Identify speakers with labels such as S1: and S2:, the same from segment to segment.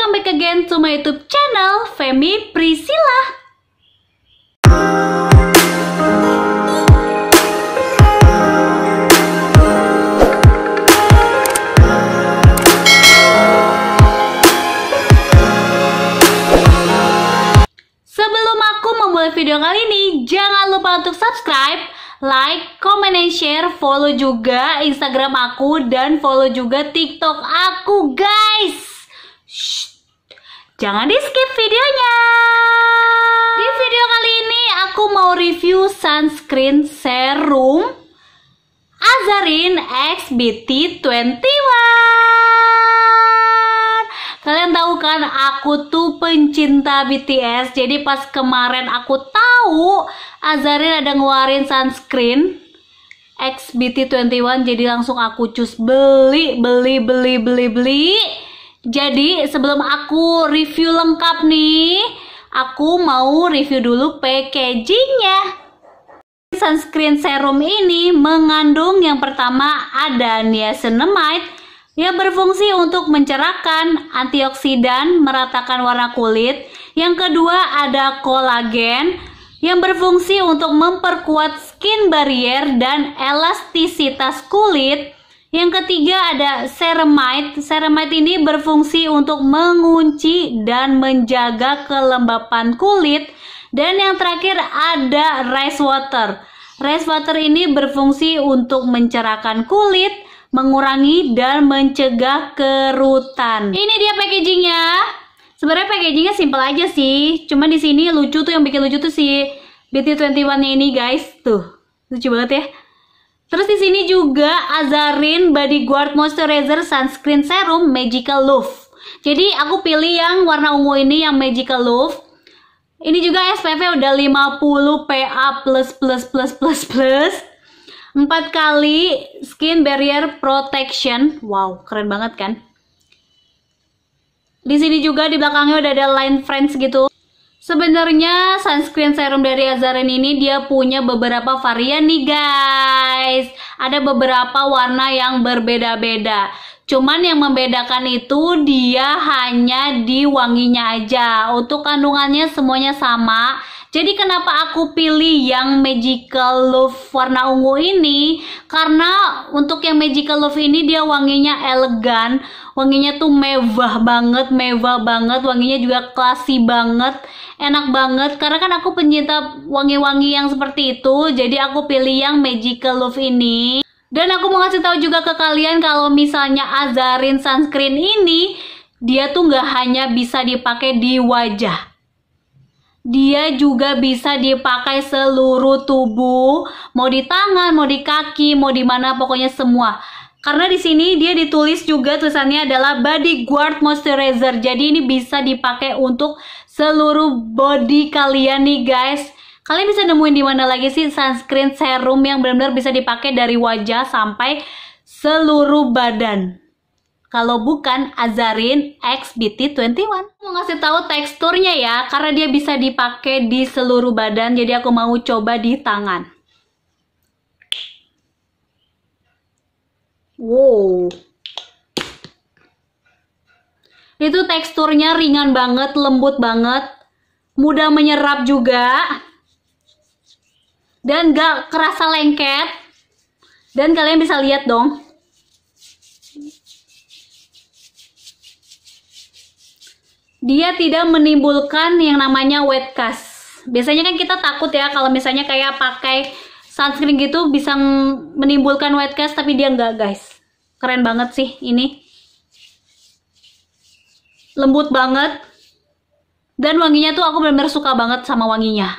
S1: welcome back again to my YouTube channel, Femi Priscilla. Sebelum aku memulai video kali ini, jangan lupa untuk subscribe, like, comment, and share, follow juga Instagram aku dan follow juga TikTok aku, guys. Jangan di skip videonya. Di video kali ini aku mau review sunscreen serum Azarin XBT21. Kalian tahu kan aku tuh pencinta BTS. Jadi pas kemarin aku tahu Azarin ada ngeluarin sunscreen XBT21 jadi langsung aku cus beli beli beli beli beli jadi sebelum aku review lengkap nih, aku mau review dulu packagingnya. Sunscreen serum ini mengandung yang pertama ada niacinamide yang berfungsi untuk mencerahkan, antioksidan, meratakan warna kulit. Yang kedua ada kolagen yang berfungsi untuk memperkuat skin barrier dan elastisitas kulit. Yang ketiga ada ceramide. Ceramide ini berfungsi untuk mengunci dan menjaga kelembapan kulit. Dan yang terakhir ada rice water. Rice water ini berfungsi untuk mencerahkan kulit, mengurangi dan mencegah kerutan. Ini dia packagingnya. Sebenarnya packagingnya simple aja sih. Cuma di sini lucu tuh yang bikin lucu tuh si BT21 nya ini guys. Tuh, lucu banget ya. Terus di sini juga Azarin bodyguard Moisturizer Sunscreen Serum Magical Love. Jadi aku pilih yang warna ungu ini yang Magical Love. Ini juga SPF udah 50 PA+++++. plus plus plus plus plus 4 kali skin barrier protection. Wow, keren banget kan? Di sini juga di belakangnya udah ada line friends gitu. Sebenarnya sunscreen serum dari Azaren ini dia punya beberapa varian nih guys. Ada beberapa warna yang berbeda-beda. Cuman yang membedakan itu dia hanya di wanginya aja. Untuk kandungannya semuanya sama jadi kenapa aku pilih yang Magical Love warna ungu ini? Karena untuk yang Magical Love ini dia wanginya elegan, wanginya tuh mewah banget, mewah banget, wanginya juga classy banget, enak banget. Karena kan aku pencinta wangi-wangi yang seperti itu, jadi aku pilih yang Magical Love ini. Dan aku mau ngasih tahu juga ke kalian kalau misalnya Azarin sunscreen ini dia tuh nggak hanya bisa dipakai di wajah dia juga bisa dipakai seluruh tubuh, mau di tangan, mau di kaki, mau di mana, pokoknya semua. Karena di sini dia ditulis juga tulisannya adalah body guard moisturizer. Jadi ini bisa dipakai untuk seluruh body kalian nih guys. Kalian bisa nemuin di mana lagi sih sunscreen serum yang benar-benar bisa dipakai dari wajah sampai seluruh badan. Kalau bukan Azarin XBT21. Mau ngasih tahu teksturnya ya, karena dia bisa dipakai di seluruh badan, jadi aku mau coba di tangan. Wow. Itu teksturnya ringan banget, lembut banget, mudah menyerap juga. Dan gak kerasa lengket. Dan kalian bisa lihat dong, dia tidak menimbulkan yang namanya wet cast. Biasanya kan kita takut ya kalau misalnya kayak pakai sunscreen gitu bisa menimbulkan wet cast tapi dia enggak guys. Keren banget sih ini. Lembut banget. Dan wanginya tuh aku benar-benar suka banget sama wanginya.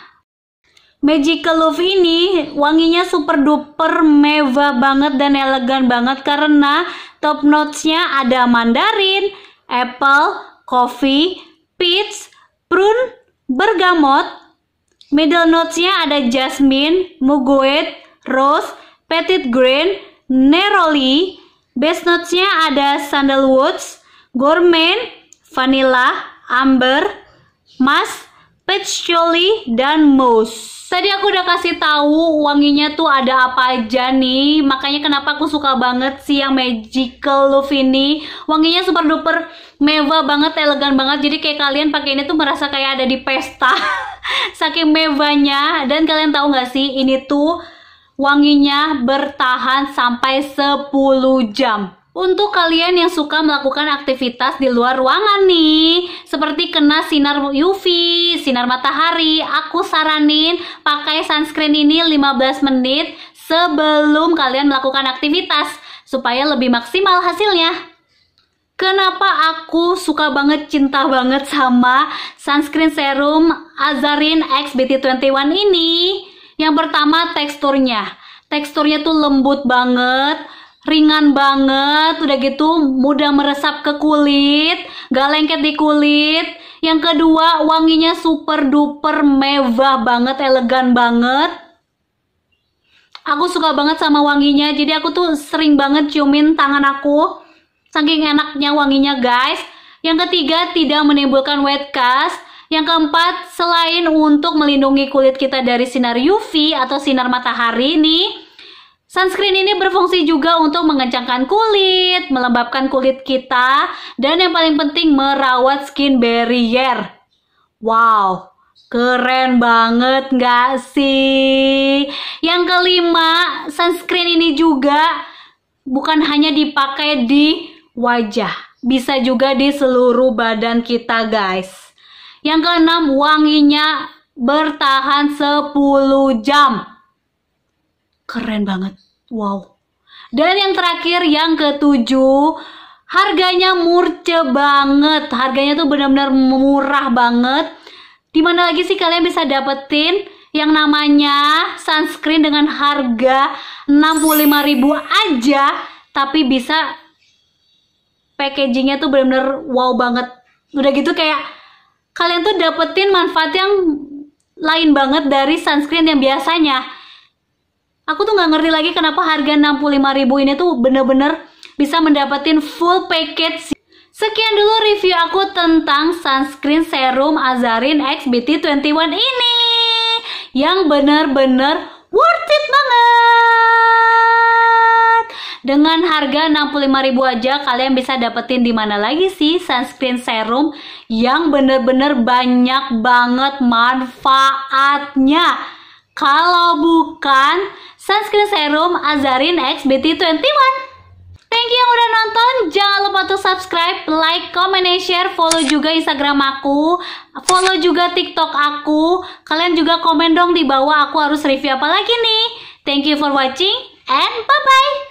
S1: Magical Love ini wanginya super duper mewah banget dan elegan banget karena top notes-nya ada mandarin, apple, coffee, peach, prune, bergamot. Middle notes-nya ada jasmine, muguet, rose, petit Green, neroli. Base notes-nya ada sandalwood, gourmet, vanilla, amber, musk, patchouli dan mousse. Tadi aku udah kasih tahu wanginya tuh ada apa aja nih. Makanya kenapa aku suka banget sih yang Magical Love ini. Wanginya super duper mewah banget, elegan banget. Jadi kayak kalian pakai ini tuh merasa kayak ada di pesta. Saking mewahnya. Dan kalian tahu gak sih ini tuh wanginya bertahan sampai 10 jam. Untuk kalian yang suka melakukan aktivitas di luar ruangan nih, seperti kena sinar UV sinar matahari, aku saranin pakai sunscreen ini 15 menit sebelum kalian melakukan aktivitas supaya lebih maksimal hasilnya. Kenapa aku suka banget, cinta banget sama sunscreen serum Azarin xbt 21 ini? Yang pertama teksturnya. Teksturnya tuh lembut banget, ringan banget, udah gitu mudah meresap ke kulit, gak lengket di kulit, yang kedua, wanginya super duper mewah banget, elegan banget. Aku suka banget sama wanginya, jadi aku tuh sering banget ciumin tangan aku. Saking enaknya wanginya, guys. Yang ketiga, tidak menimbulkan wet cast. Yang keempat, selain untuk melindungi kulit kita dari sinar UV atau sinar matahari nih, Sunscreen ini berfungsi juga untuk mengencangkan kulit, melembabkan kulit kita, dan yang paling penting merawat skin barrier. Wow, keren banget nggak sih? Yang kelima, sunscreen ini juga bukan hanya dipakai di wajah, bisa juga di seluruh badan kita guys. Yang keenam, wanginya bertahan 10 jam keren banget wow dan yang terakhir yang ketujuh harganya murce banget harganya tuh benar-benar murah banget di mana lagi sih kalian bisa dapetin yang namanya sunscreen dengan harga 65.000 aja tapi bisa packagingnya tuh bener-bener wow banget udah gitu kayak kalian tuh dapetin manfaat yang lain banget dari sunscreen yang biasanya aku tuh nggak ngerti lagi kenapa harga 65.000 ini tuh bener-bener bisa mendapetin full package Sekian dulu review aku tentang sunscreen serum Azarin XBT 21 ini yang bener-bener worth it banget. Dengan harga 65.000 aja kalian bisa dapetin di mana lagi sih sunscreen serum yang bener-bener banyak banget manfaatnya. Kalau bukan sunscreen serum Azarin X BT21. Thank you yang udah nonton. Jangan lupa untuk subscribe, like, comment, and share. Follow juga Instagram aku. Follow juga TikTok aku. Kalian juga komen dong di bawah aku harus review apa lagi nih. Thank you for watching and bye-bye.